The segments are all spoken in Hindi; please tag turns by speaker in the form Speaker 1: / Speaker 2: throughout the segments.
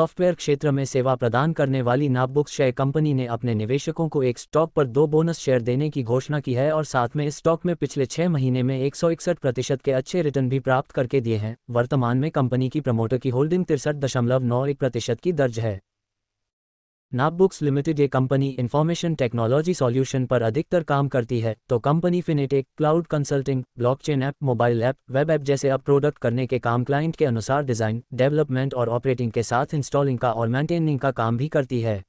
Speaker 1: सॉफ्टवेयर क्षेत्र में सेवा प्रदान करने वाली नापबुक्स शेयर कंपनी ने अपने निवेशकों को एक स्टॉक पर दो बोनस शेयर देने की घोषणा की है और साथ में इस स्टॉक में पिछले छह महीने में एक प्रतिशत के अच्छे रिटर्न भी प्राप्त करके दिए हैं वर्तमान में कंपनी की प्रमोटर की होल्डिंग तिरसठ प्रतिशत की दर्ज है नापबुक्स लिमिटेड ये कंपनी इन्फॉर्मेशन टेक्नोलॉजी सॉल्यूशन पर अधिकतर काम करती है तो company fintech cloud consulting blockchain app mobile app web app जैसे अब प्रोडक्ट करने के काम क्लाइंट के अनुसार डिजाइन डेवलपमेंट और ऑपरेटिंग के साथ इंस्टॉलिंग का और मेंटेनिंग का काम भी करती है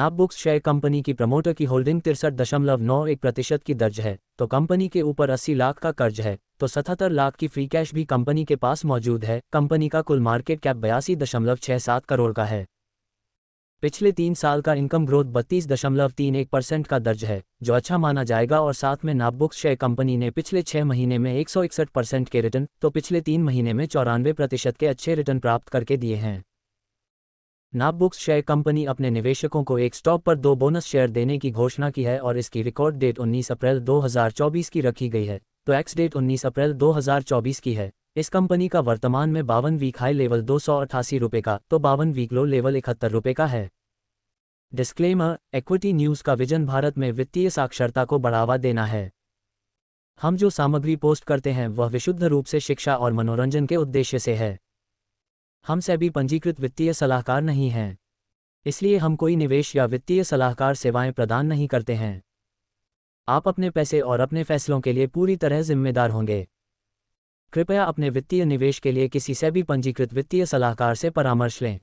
Speaker 1: नापबुक्स शेयर कंपनी की प्रमोटर की होल्डिंग तिरसठ दशमलव नौ एक प्रतिशत की दर्ज है तो कंपनी के ऊपर अस्सी लाख का कर्ज है तो सतहत्तर लाख की फ्री कैश भी कंपनी के पास मौजूद है कंपनी का कुल मार्केट कैप बयासी दशमलव छह सात करोड़ का है पिछले तीन साल का इनकम ग्रोथ बत्तीस दशमलव तीन एक परसेंट का दर्ज है जो अच्छा माना जाएगा और साथ में नाबुक्स शेयर कंपनी ने पिछले छह महीने में एक सौ इकसठ परसेंट के रिटर्न तो पिछले तीन महीने में चौरानवे प्रतिशत के अच्छे रिटर्न प्राप्त करके दिए हैं नाबुक्स शेयर कंपनी अपने निवेशकों को एक स्टॉक पर दो बोनस शेयर देने की घोषणा की है और इसकी रिकॉर्ड डेट उन्नीस अप्रैल दो की रखी गई है तो एक्स डेट उन्नीस अप्रैल दो की है इस कंपनी का वर्तमान में बावन वीक हाई लेवल दो सौ अठासी का तो बावन वीक लो लेवल इकहत्तर रुपये का है डिस्क्लेमर एक्विटी न्यूज़ का विजन भारत में वित्तीय साक्षरता को बढ़ावा देना है हम जो सामग्री पोस्ट करते हैं वह विशुद्ध रूप से शिक्षा और मनोरंजन के उद्देश्य से है हम सभी पंजीकृत वित्तीय सलाहकार नहीं हैं इसलिए हम कोई निवेश या वित्तीय सलाहकार सेवाएं प्रदान नहीं करते हैं आप अपने पैसे और अपने फैसलों के लिए पूरी तरह जिम्मेदार होंगे कृपया अपने वित्तीय निवेश के लिए किसी से भी पंजीकृत वित्तीय सलाहकार से परामर्श लें